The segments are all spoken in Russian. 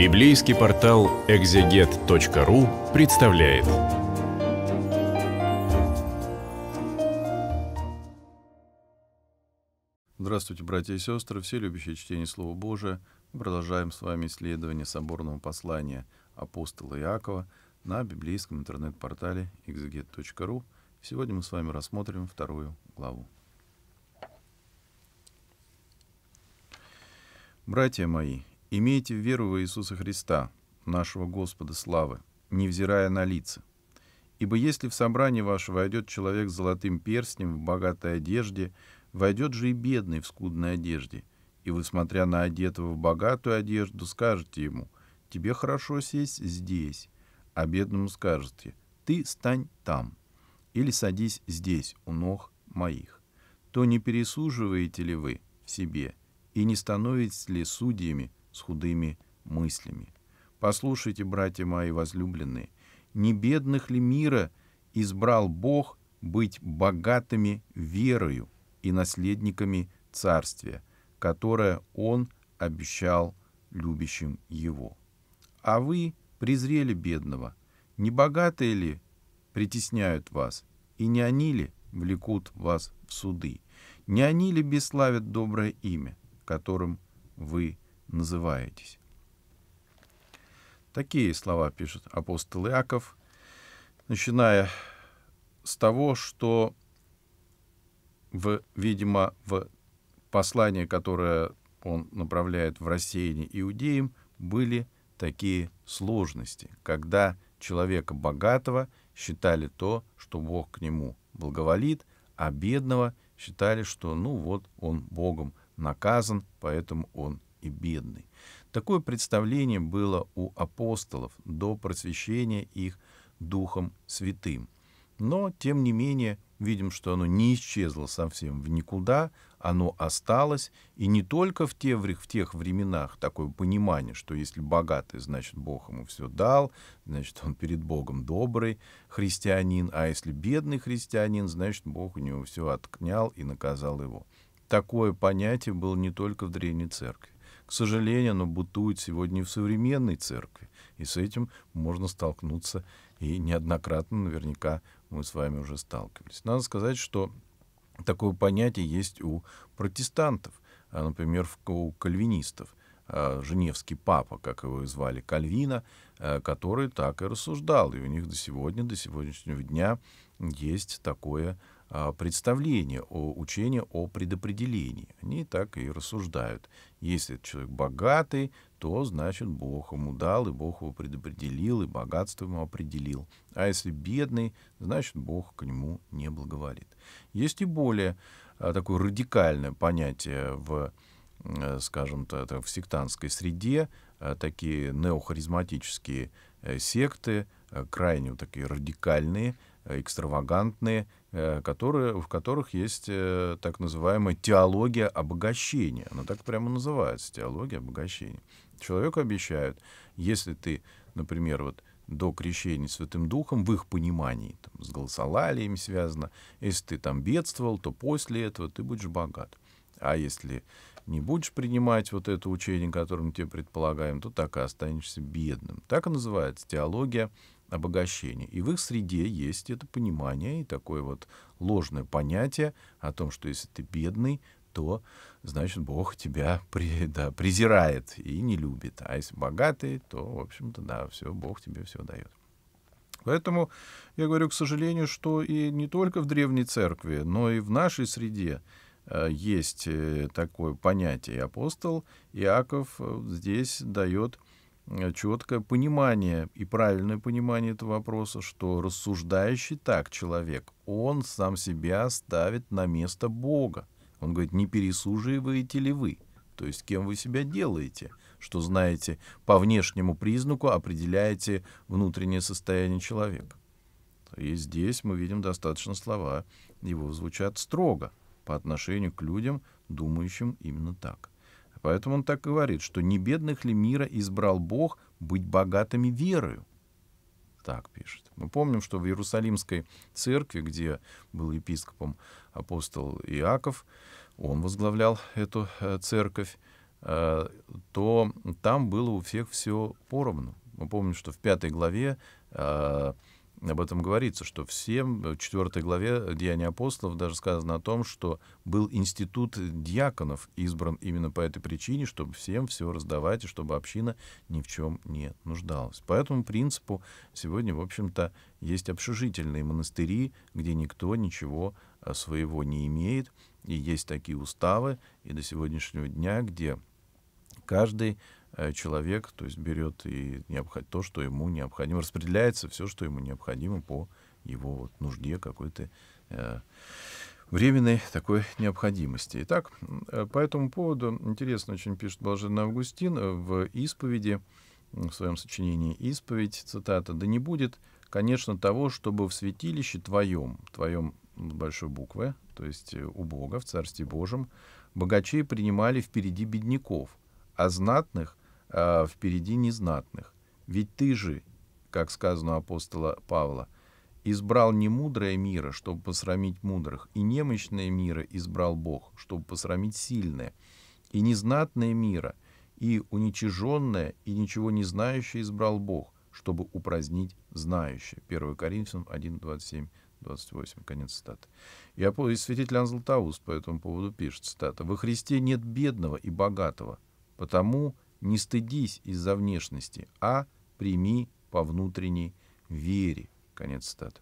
Библейский портал экзегет.ру представляет. Здравствуйте, братья и сестры, все любящие чтение Слова Божия. Мы продолжаем с вами исследование соборного послания апостола Иакова на библейском интернет-портале exeget.ru. Сегодня мы с вами рассмотрим вторую главу. Братья мои, Имейте веру в Иисуса Христа, нашего Господа славы, невзирая на лица. Ибо если в собрание ваше войдет человек с золотым перстнем в богатой одежде, войдет же и бедный в скудной одежде. И вы, смотря на одетого в богатую одежду, скажете ему, «Тебе хорошо сесть здесь», а бедному скажете, «Ты стань там» или «Садись здесь, у ног моих». То не пересуживаете ли вы в себе и не становитесь ли судьями с худыми мыслями. Послушайте, братья мои возлюбленные, не бедных ли мира избрал Бог быть богатыми верою и наследниками Царствия, которое Он обещал любящим Его? А вы презрели бедного. Не богатые ли притесняют вас, и не они ли влекут вас в суды? Не они ли бесславят доброе имя, которым вы называетесь. Такие слова пишет апостол Иаков, начиная с того, что, в, видимо, в послании, которое он направляет в рассеяние иудеям, были такие сложности, когда человека богатого считали то, что Бог к нему благоволит, а бедного считали, что ну вот он Богом наказан, поэтому он и бедный. Такое представление было у апостолов до просвещения их Духом Святым. Но, тем не менее, видим, что оно не исчезло совсем в никуда, оно осталось, и не только в, те, в тех временах такое понимание, что если богатый, значит, Бог ему все дал, значит, он перед Богом добрый христианин, а если бедный христианин, значит, Бог у него все отнял и наказал его. Такое понятие было не только в Древней Церкви. К сожалению, оно бытует сегодня в современной церкви. И с этим можно столкнуться и неоднократно наверняка мы с вами уже сталкивались. Надо сказать, что такое понятие есть у протестантов, а, например, у кальвинистов. А, Женевский папа, как его звали, Кальвина, а, который так и рассуждал. И у них до сегодня, до сегодняшнего дня есть такое а, представление о учении о предопределении. Они так и рассуждают. Если человек богатый, то значит Бог ему дал, и Бог его предопределил, и богатство ему определил. А если бедный, значит Бог к нему не благоволит. Есть и более а, такое радикальное понятие в э, скажем так, в сектантской среде, а, такие неохаризматические э, секты, крайне такие радикальные, э, экстравагантные, Э, которые, в которых есть э, так называемая теология обогащения. Она так прямо называется, теология обогащения. Человеку обещают, если ты, например, вот до крещения Святым Духом, в их понимании, там, с голосолалиями связано, если ты там бедствовал, то после этого ты будешь богат. А если не будешь принимать вот это учение, которым тебе предполагаем, то так и останешься бедным. Так и называется теология обогащения. И в их среде есть это понимание и такое вот ложное понятие о том, что если ты бедный, то, значит, Бог тебя при, да, презирает и не любит. А если богатый, то, в общем-то, да, все, Бог тебе все дает. Поэтому я говорю, к сожалению, что и не только в древней церкви, но и в нашей среде э, есть э, такое понятие. И апостол Иаков э, здесь дает Э, четкое понимание и правильное понимание этого вопроса, что рассуждающий так человек, он сам себя ставит на место Бога. Он говорит, не пересуживаете ли вы? То есть кем вы себя делаете? Что знаете по внешнему признаку, определяете внутреннее состояние человека. И здесь мы видим достаточно слова, его звучат строго по отношению к людям, думающим именно так. Поэтому он так говорит, что не бедных ли мира избрал Бог быть богатыми верою? Так пишет. Мы помним, что в Иерусалимской церкви, где был епископом апостол Иаков, он возглавлял эту э, церковь, э, то там было у всех все поровну. Мы помним, что в пятой главе э, об этом говорится, что всем э, в 4 главе Деяния апостолов даже сказано о том, что был институт диаконов избран именно по этой причине, чтобы всем все раздавать и чтобы община ни в чем не нуждалась. По этому принципу сегодня, в общем-то, есть общежительные монастыри, где никто ничего э, своего не имеет, и есть такие уставы, и до сегодняшнего дня, где каждый Э, человек, то есть берет и необход... то, что ему необходимо, распределяется все, что ему необходимо по его вот нужде какой-то э, временной такой необходимости. Итак, э, по этому поводу интересно очень пишет Блаженный Августин э, в исповеди, в своем сочинении «Исповедь», цитата, «Да не будет, конечно, того, чтобы в святилище твоем, твоем с большой буквы, то есть у Бога, в Царстве Божьем, богачей принимали впереди бедняков, а знатных э, впереди незнатных. Ведь ты же, как сказано у апостола Павла, избрал не мудрое мира, чтобы посрамить мудрых, и немощное мира избрал Бог, чтобы посрамить сильное, и незнатное мира, и уничиженное, и ничего не знающее избрал Бог, чтобы упразднить знающее. 1 Коринфянам 1, 27, 28, конец цитаты. И, апостол святитель Анзлатаус по этому поводу пишет, цитата, «Во Христе нет бедного и богатого, потому не стыдись из-за внешности, а прими по внутренней вере. Конец цитаты.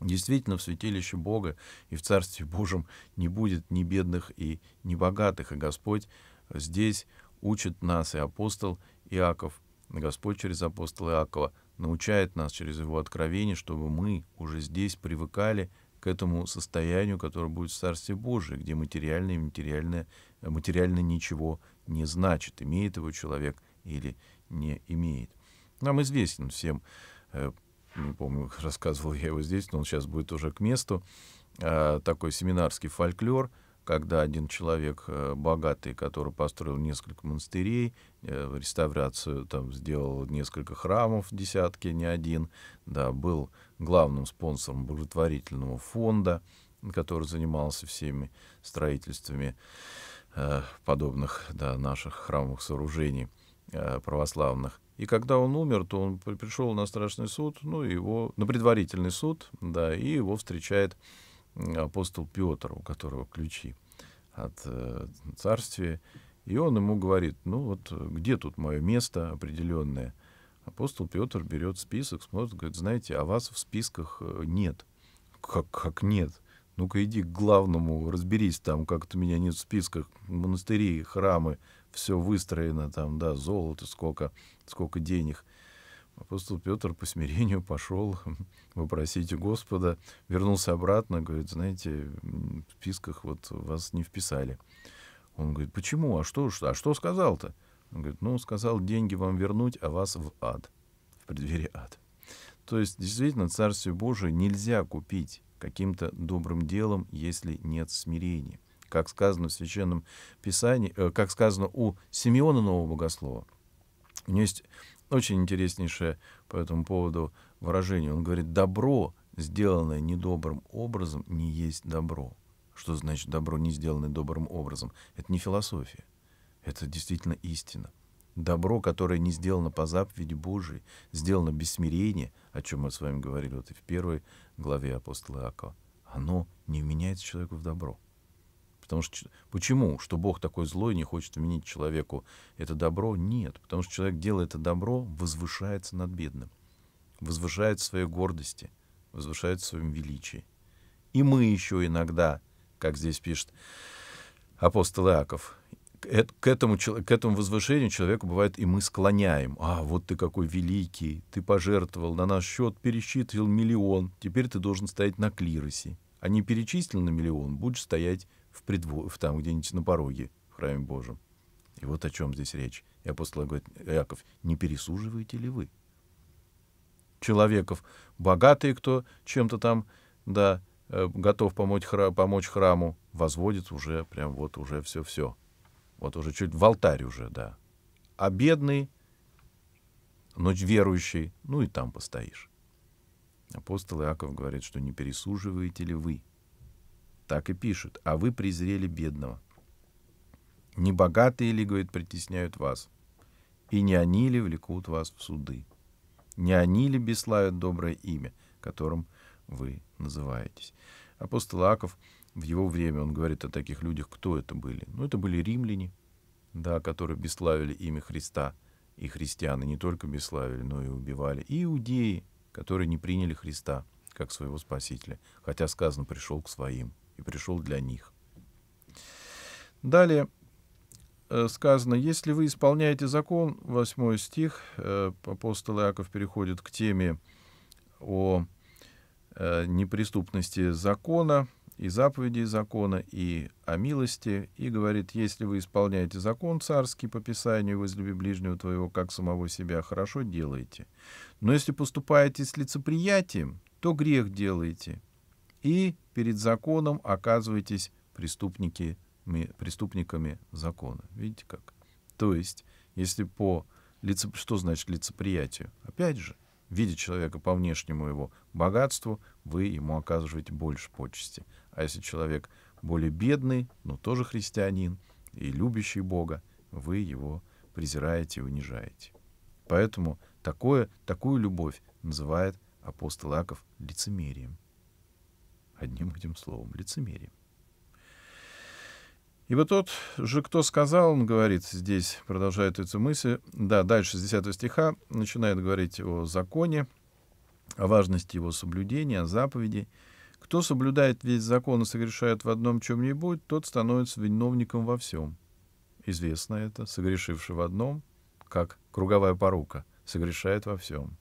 Действительно, в святилище Бога и в Царстве Божьем не будет ни бедных и ни богатых, и Господь здесь учит нас, и апостол Иаков, Господь через апостола Иакова научает нас через его откровение, чтобы мы уже здесь привыкали к этому состоянию, которое будет в Царстве Божьем, где материальное и материальное, материально ничего не значит, имеет его человек или не имеет. Нам известен всем, э, не помню, рассказывал я его здесь, но он сейчас будет уже к месту, а, такой семинарский фольклор, когда один человек э, богатый, который построил несколько монастырей, э, реставрацию там сделал несколько храмов, десятки, не один, да, был главным спонсором благотворительного фонда, который занимался всеми строительствами Э, подобных да, наших храмовых сооружений э, православных. И когда он умер, то он пришел на страшный суд, ну, его, на предварительный суд, да, и его встречает апостол Петр, у которого ключи от э, царствия. И он ему говорит, ну вот где тут мое место определенное? Апостол Петр берет список, смотрит, говорит, знаете, а вас в списках э, нет. Как, как нет? ну-ка иди к главному, разберись там, как у меня нет в списках, монастыри, храмы, все выстроено там, да, золото, сколько, сколько денег. Апостол Петр по смирению пошел попросить у Господа, вернулся обратно, говорит, знаете, в списках вот вас не вписали. Он говорит, почему, а что, а что сказал-то? Он говорит, ну, сказал, деньги вам вернуть, а вас в ад, в преддверии ад. То есть, действительно, Царствие Божие нельзя купить каким-то добрым делом, если нет смирения. Как сказано в Священном Писании, э, как сказано у Симеона Нового Богослова, у него есть очень интереснейшее по этому поводу выражение. Он говорит, добро, сделанное недобрым образом, не есть добро. Что значит добро, не сделанное добрым образом? Это не философия. Это действительно истина добро, которое не сделано по заповеди Божией, сделано без смирения, о чем мы с вами говорили вот и в первой главе апостола Иакова, оно не вменяется человеку в добро. Потому что почему? Что Бог такой злой не хочет вменить человеку это добро? Нет, потому что человек делает это добро, возвышается над бедным, возвышает в своей гордости, возвышается в своем величии. И мы еще иногда, как здесь пишет апостол Иаков, к этому, к этому возвышению человеку бывает и мы склоняем. А, вот ты какой великий, ты пожертвовал, на наш счет пересчитывал миллион, теперь ты должен стоять на клиросе. А не перечислил на миллион, будешь стоять в предво... в там где-нибудь на пороге в храме Божьем. И вот о чем здесь речь. И апостол говорит, Яков, не пересуживаете ли вы? Человеков богатые, кто чем-то там, да, э, готов помочь, хра... помочь храму, возводит уже, прям вот уже все-все. Вот уже чуть в алтарь уже, да. А бедный, ночь верующий, ну и там постоишь. Апостол Иаков говорит, что не пересуживаете ли вы. Так и пишет. А вы презрели бедного. Не богатые ли, говорит, притесняют вас? И не они ли влекут вас в суды? Не они ли бесславят доброе имя, которым вы называетесь? Апостол Иаков в его время он говорит о таких людях, кто это были? Ну, это были римляне, да, которые бесславили имя Христа, и христианы не только бесславили, но и убивали, и иудеи, которые не приняли Христа как своего Спасителя, хотя сказано, пришел к своим и пришел для них. Далее э, сказано, если вы исполняете закон, 8 стих, э, апостол Иаков переходит к теме о э, неприступности закона, и заповедей закона, и о милости, и говорит, если вы исполняете закон царский по Писанию, возлюби ближнего твоего, как самого себя, хорошо делаете. Но если поступаете с лицеприятием, то грех делаете, и перед законом оказываетесь преступники, преступниками закона. Видите как? То есть, если по лице, что значит лицеприятию? Опять же, видя человека по внешнему его богатству, вы ему оказываете больше почести. А если человек более бедный, но тоже христианин и любящий Бога, вы его презираете и унижаете. Поэтому такое, такую любовь называет апостол Аков лицемерием. Одним этим словом, лицемерием. Ибо тот же, кто сказал, он говорит здесь, продолжает эту мысль, да, дальше с 10 стиха начинает говорить о законе, о важности его соблюдения, о заповеди. Кто соблюдает весь закон и согрешает в одном чем-нибудь, тот становится виновником во всем. Известно это, согрешивший в одном, как круговая порука, согрешает во всем.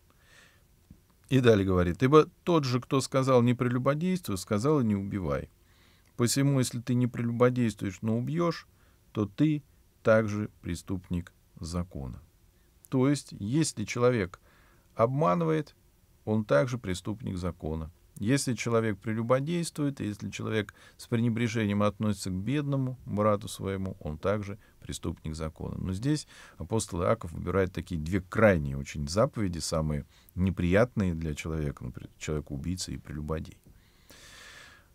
И далее говорит, ибо тот же, кто сказал не прелюбодействуй, сказал не убивай. Посему, если ты не прелюбодействуешь, но убьешь, то ты также преступник закона. То есть, если человек обманывает, он также преступник закона. Если человек прелюбодействует, если человек с пренебрежением относится к бедному брату своему, он также преступник закона. Но здесь апостол Иаков выбирает такие две крайние очень заповеди, самые неприятные для человека, например, человек-убийца и прелюбодей.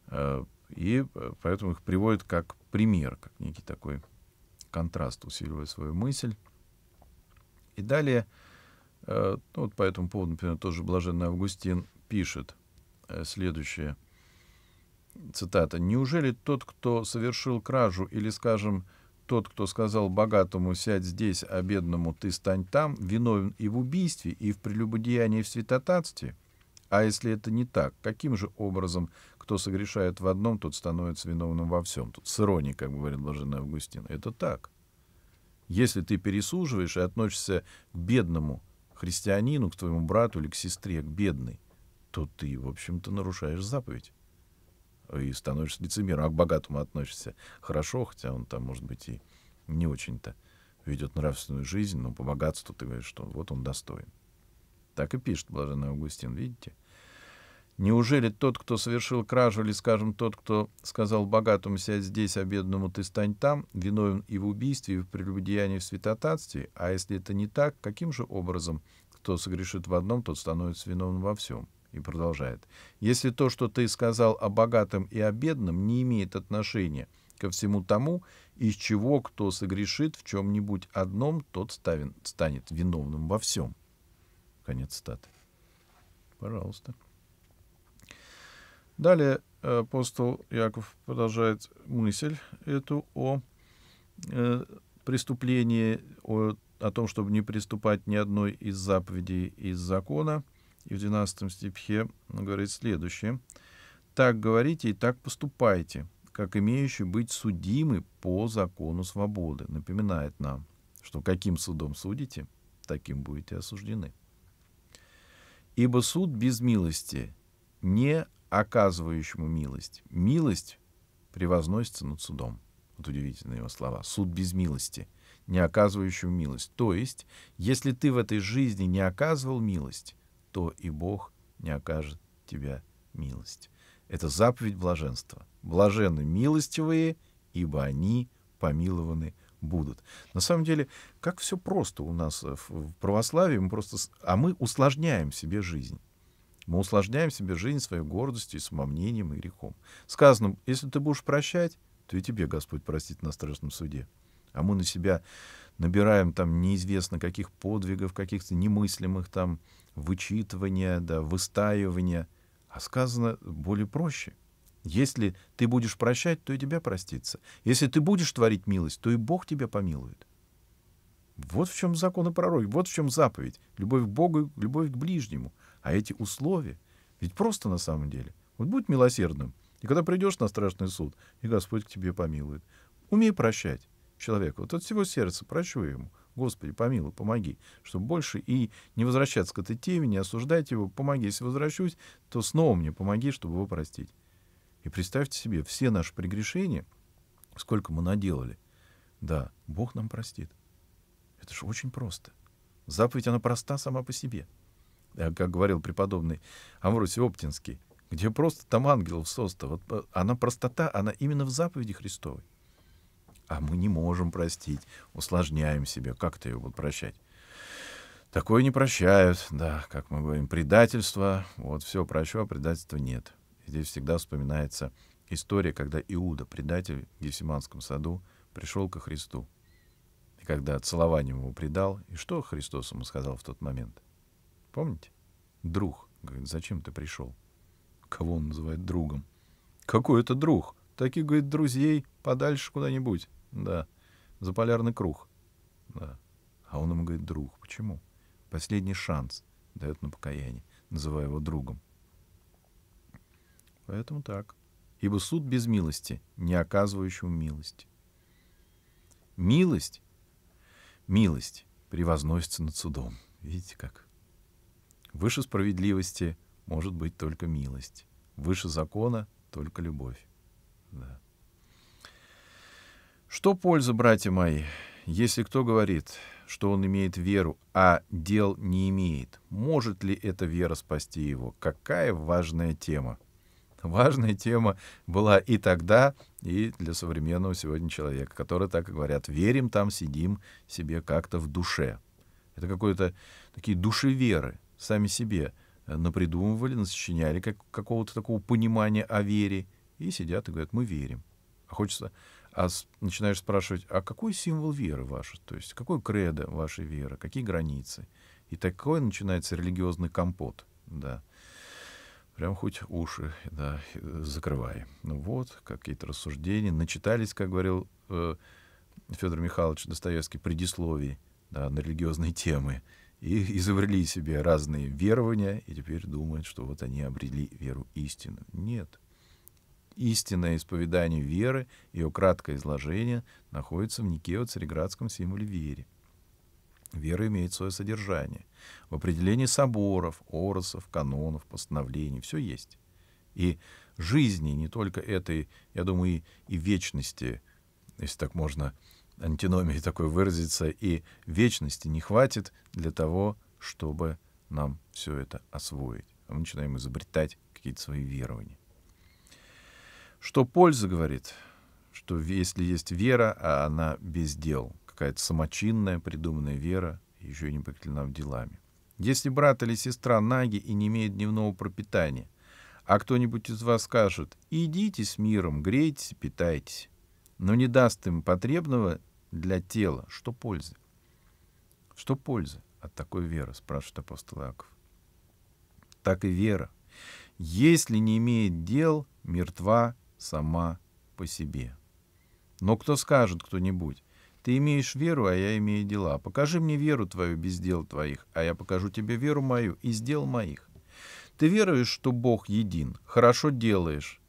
Э, и э, поэтому их приводит как пример, как некий такой контраст, усиливая свою мысль. И далее, э, ну, вот по этому поводу, например, тоже Блаженный Августин пишет э, следующее, цитата, «Неужели тот, кто совершил кражу или, скажем, тот, кто сказал богатому «сядь здесь, а бедному ты стань там», виновен и в убийстве, и в прелюбодеянии, и в святотатстве?» — а если это не так, каким же образом кто согрешает в одном, тот становится виновным во всем? Тут с иронией, как говорил блаженный Августин. Это так. Если ты пересуживаешь и относишься к бедному христианину, к твоему брату или к сестре, к бедной, то ты, в общем-то, нарушаешь заповедь и становишься лицемером. А к богатому относишься хорошо, хотя он там, может быть, и не очень-то ведет нравственную жизнь, но по богатству ты говоришь, что вот он достоин. Так и пишет блаженный Августин, видите? Неужели тот, кто совершил кражу, или, скажем, тот, кто сказал богатому «сядь здесь, а бедному ты стань там», виновен и в убийстве, и в прелюбодеянии, и в святотатстве? А если это не так, каким же образом кто согрешит в одном, тот становится виновным во всем? И продолжает. Если то, что ты сказал о богатом и о бедном, не имеет отношения ко всему тому, из чего кто согрешит в чем-нибудь одном, тот ставен, станет виновным во всем. Конец статы. Пожалуйста. Далее э, апостол Яков продолжает мысль эту о э, преступлении, о, о том, чтобы не приступать ни одной из заповедей из закона. И в 12 стихе он говорит следующее. «Так говорите и так поступайте, как имеющие быть судимы по закону свободы». Напоминает нам, что каким судом судите, таким будете осуждены. Ибо суд без милости, не оказывающему милость. Милость превозносится над судом. Вот удивительные его слова. Суд без милости, не оказывающему милость. То есть, если ты в этой жизни не оказывал милость, то и Бог не окажет тебя милость. Это заповедь блаженства. Блажены милостивые, ибо они помилованы будут. На самом деле, как все просто у нас э, в православии, мы просто, а мы усложняем себе жизнь. Мы усложняем себе жизнь своей гордостью, самомнением и грехом. Сказано, если ты будешь прощать, то и тебе Господь простит на страшном суде. А мы на себя набираем там неизвестно каких подвигов, каких-то немыслимых там вычитывания, да, выстаивания. А сказано более проще — если ты будешь прощать, то и тебя простится. Если ты будешь творить милость, то и Бог тебя помилует. Вот в чем закон и пророк, вот в чем заповедь. Любовь к Богу, любовь к ближнему. А эти условия, ведь просто на самом деле. Вот будь милосердным, и когда придешь на страшный суд, и Господь к тебе помилует. Умей прощать человека. Вот от всего сердца прощу ему. Господи, помилуй, помоги, чтобы больше и не возвращаться к этой теме, не осуждать его, помоги. Если возвращусь, то снова мне помоги, чтобы его простить. И представьте себе, все наши прегрешения, сколько мы наделали, да, Бог нам простит. Это же очень просто. Заповедь, она проста сама по себе. А как говорил преподобный Амвросий Оптинский, где просто там ангелов со Вот э, она простота, она именно в заповеди Христовой. А мы не можем простить, усложняем себе. Как-то его прощать. Такое не прощают, да, как мы говорим, предательство, вот все прощу, а предательства нет. Здесь всегда вспоминается история, когда Иуда, предатель в Гефсиманском саду, пришел ко Христу. И когда целованием его предал, и что Христос ему сказал в тот момент? Помните? Друг. Говорит, зачем ты пришел? Кого он называет другом? Какой это друг? Таких, говорит, друзей подальше куда-нибудь. Да. За полярный круг. Да. А он ему говорит, друг. Почему? Последний шанс дает на покаяние, называя его другом. Поэтому так. Ибо суд без милости, не оказывающего милости. Милость, милость превозносится над судом. Видите как? Выше справедливости может быть только милость. Выше закона только любовь. Да. Что польза, братья мои, если кто говорит, что он имеет веру, а дел не имеет? Может ли эта вера спасти его? Какая важная тема! важная тема была и тогда, и для современного сегодня человека, который, так и говорят, верим там, сидим себе как-то в душе. Это какое-то такие души веры сами себе напридумывали, насочиняли как, какого-то такого понимания о вере, и сидят и говорят, мы верим. А хочется, а с, начинаешь спрашивать, а какой символ веры ваша, то есть какой кредо вашей веры, какие границы? И такое начинается религиозный компот, да прям хоть уши, да, э, закрывай. Ну вот, какие-то рассуждения. Начитались, как говорил э, Федор Михайлович Достоевский, предисловий да, на религиозные темы. И изобрели себе разные верования, и теперь думают, что вот они обрели веру истину. Нет. Истинное исповедание веры, ее краткое изложение находится в Никео-Цареградском символе вере. Вера имеет свое содержание. В определении соборов, оросов, канонов, постановлений, все есть. И жизни, не только этой, я думаю, и, и вечности, если так можно антиномии такой выразиться, и вечности не хватит для того, чтобы нам все это освоить. А мы начинаем изобретать какие-то свои верования. Что польза, говорит, что если есть вера, а она без дел, какая-то самочинная, придуманная вера, еще не поклена в делами. Если брат или сестра наги и не имеет дневного пропитания, а кто-нибудь из вас скажет «идите с миром, грейтесь, питайтесь», но не даст им потребного для тела, что пользы? Что пользы от такой веры, спрашивает апостол Иаков. Так и вера. Если не имеет дел, мертва сама по себе. Но кто скажет кто-нибудь, ты имеешь веру, а я имею дела. Покажи мне веру твою без дел твоих, а я покажу тебе веру мою из дел моих. Ты веруешь, что Бог един, хорошо делаешь.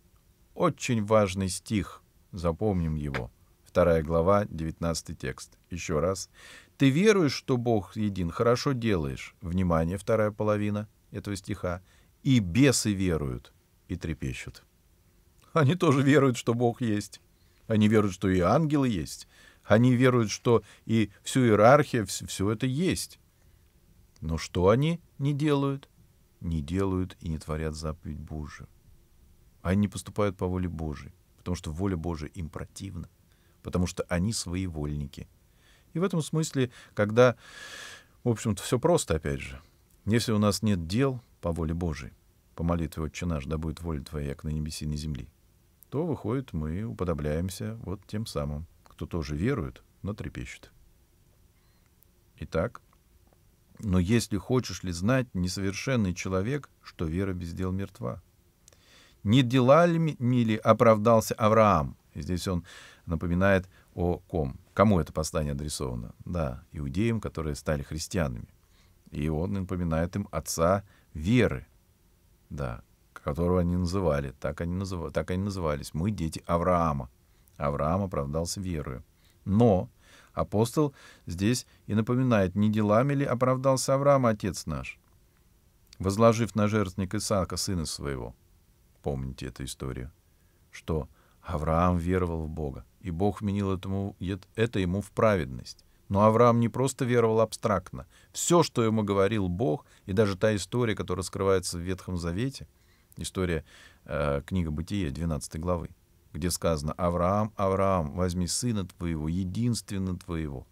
Очень важный стих, запомним его. Вторая глава, 19 текст. Еще раз. Ты веруешь, что Бог един, хорошо делаешь. Внимание, вторая половина этого стиха. И бесы веруют, и трепещут. Они тоже веруют, что Бог есть. Они веруют, что и ангелы есть. Они веруют, что и всю иерархию, все, это есть. Но что они не делают? Не делают и не творят заповедь Божию. Они не поступают по воле Божией, потому что воля Божия им противна, потому что они свои вольники. И в этом смысле, когда, в общем-то, все просто, опять же, если у нас нет дел по воле Божией, по молитве «Отче наш, да будет воля Твоя, как на небеси, на земли», то, выходит, мы уподобляемся вот тем самым кто тоже верует, но трепещет. Итак, но если хочешь ли знать, несовершенный человек, что вера без дел мертва. Не делами ли оправдался Авраам? Здесь он напоминает о ком. Кому это послание адресовано? Да, иудеям, которые стали христианами. И он напоминает им отца веры, да, которого они называли. Так они, назыв... так они назывались. Мы дети Авраама. Авраам оправдался верою. Но апостол здесь и напоминает, не делами ли оправдался Авраам, отец наш, возложив на жертвник Исаака, сына своего. Помните эту историю, что Авраам веровал в Бога, и Бог вменил этому, это ему в праведность. Но Авраам не просто веровал абстрактно. Все, что ему говорил Бог, и даже та история, которая скрывается в Ветхом Завете, история э, книга Бытия, 12 главы, где сказано «Авраам, Авраам, возьми сына твоего, единственно твоего».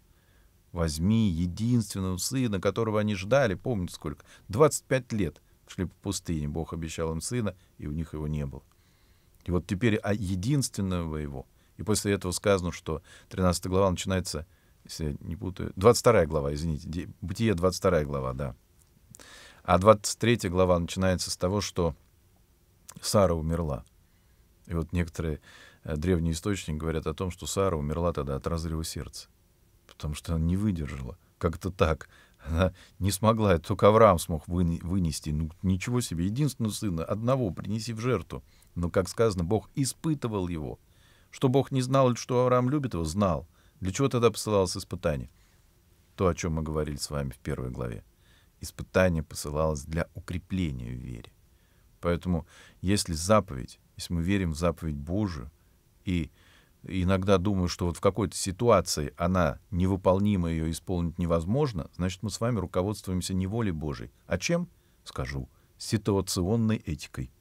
Возьми единственного сына, которого они ждали, помните сколько, 25 лет шли по пустыне, Бог обещал им сына, и у них его не было. И вот теперь о а, единственного его. И после этого сказано, что 13 глава начинается, если я не путаю, 22 глава, извините, Бытие 22 глава, да. А 23 глава начинается с того, что Сара умерла. И вот некоторые э, древние источники говорят о том, что Сара умерла тогда от разрыва сердца, потому что она не выдержала. Как-то так. Она не смогла, только Авраам смог вынести. Ну, ничего себе, единственного сына, одного принеси в жертву. Но, как сказано, Бог испытывал его. Что Бог не знал, что Авраам любит его, знал. Для чего тогда посылалось испытание? То, о чем мы говорили с вами в первой главе. Испытание посылалось для укрепления в вере. Поэтому, если заповедь если мы верим в заповедь Божию, и иногда думаю, что вот в какой-то ситуации она невыполнима, ее исполнить невозможно, значит, мы с вами руководствуемся не волей Божией. А чем? Скажу, ситуационной этикой.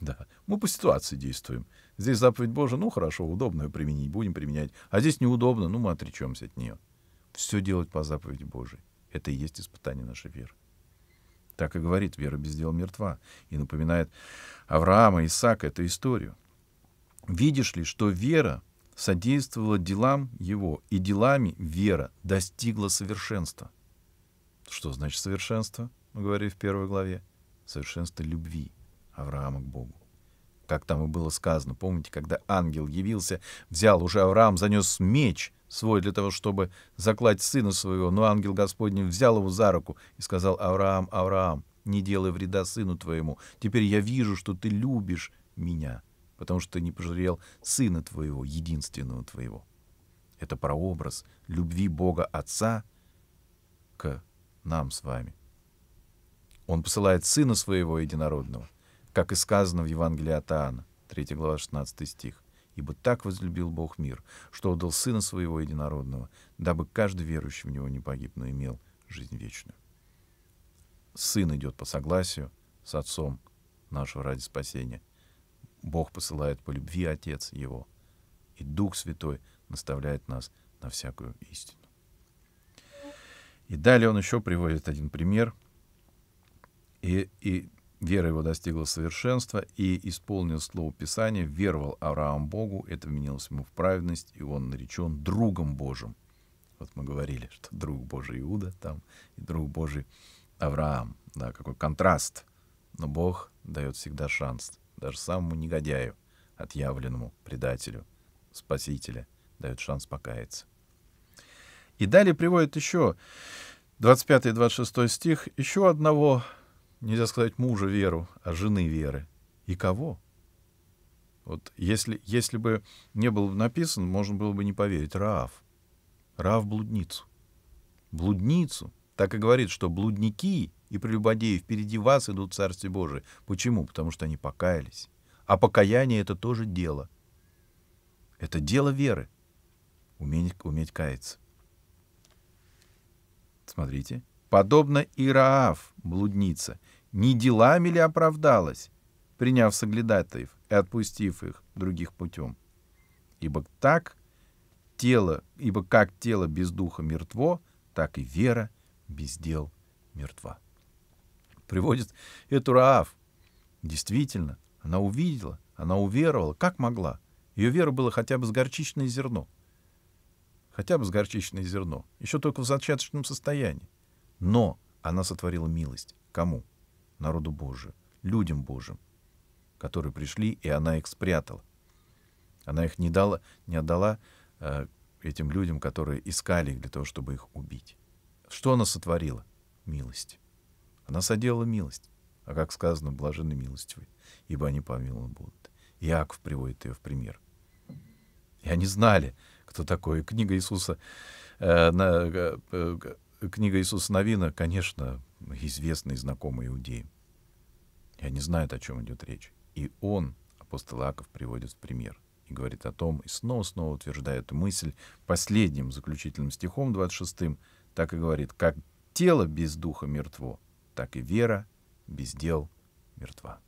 Да, мы по ситуации действуем. Здесь заповедь Божия, ну хорошо, удобно ее применить, будем применять. А здесь неудобно, ну мы отречемся от нее. Все делать по заповеди Божией. Это и есть испытание нашей веры. Так и говорит, вера без дел мертва. И напоминает Авраама, Исаака эту историю. Видишь ли, что вера содействовала делам его, и делами вера достигла совершенства. Что значит совершенство, мы говорили в первой главе? Совершенство любви Авраама к Богу. Как там и было сказано, помните, когда ангел явился, взял уже Авраам, занес меч свой для того, чтобы заклать сына своего, но ангел Господний взял его за руку и сказал, «Авраам, Авраам, не делай вреда сыну твоему, теперь я вижу, что ты любишь меня, потому что ты не пожалел сына твоего, единственного твоего». Это прообраз любви Бога Отца к нам с вами. Он посылает Сына Своего Единородного, как и сказано в Евангелии от Иоанна, 3 глава, 16 стих ибо так возлюбил Бог мир, что отдал Сына Своего Единородного, дабы каждый верующий в Него не погиб, но имел жизнь вечную. Сын идет по согласию с Отцом нашего ради спасения. Бог посылает по любви Отец Его, и Дух Святой наставляет нас на всякую истину. И далее он еще приводит один пример, и, и Вера его достигла совершенства, и, исполнил слово Писания, веровал Авраам Богу, это вменилось ему в праведность, и он наречен другом Божьим. Вот мы говорили, что друг Божий Иуда там и друг Божий Авраам. Да, какой контраст. Но Бог дает всегда шанс даже самому негодяю, отъявленному предателю, спасителя, дает шанс покаяться. И далее приводит еще 25 и 26 стих, еще одного нельзя сказать мужа веру, а жены веры. И кого? Вот если, если бы не было написано, можно было бы не поверить. Раав. Раав блудницу. Блудницу. Так и говорит, что блудники и прелюбодеи впереди вас идут в Царствие Божие. Почему? Потому что они покаялись. А покаяние — это тоже дело. Это дело веры. Уметь, уметь каяться. Смотрите. «Подобно и Раав, блудница, не делами ли оправдалась, приняв соглядатаев и отпустив их других путем? Ибо так тело, ибо как тело без духа мертво, так и вера без дел мертва. Приводит эту Раав. Действительно, она увидела, она уверовала, как могла. Ее вера была хотя бы с горчичное зерно. Хотя бы с горчичное зерно. Еще только в зачаточном состоянии. Но она сотворила милость. Кому? народу Божию, людям Божьим, которые пришли, и она их спрятала. Она их не, дала, не отдала э, этим людям, которые искали их для того, чтобы их убить. Что она сотворила? Милость. Она соделала милость. А как сказано, блажены милостивые, ибо они помилованы будут. Иаков приводит ее в пример. И они знали, кто такой. Книга Иисуса, э, на, э, э книга Иисуса Новина, конечно, известна и знакома иудеям. Они знают, о чем идет речь. И он, апостол Иаков, приводит в пример и говорит о том, и снова-снова утверждает эту мысль последним заключительным стихом 26, так и говорит, как тело без духа мертво, так и вера без дел мертва.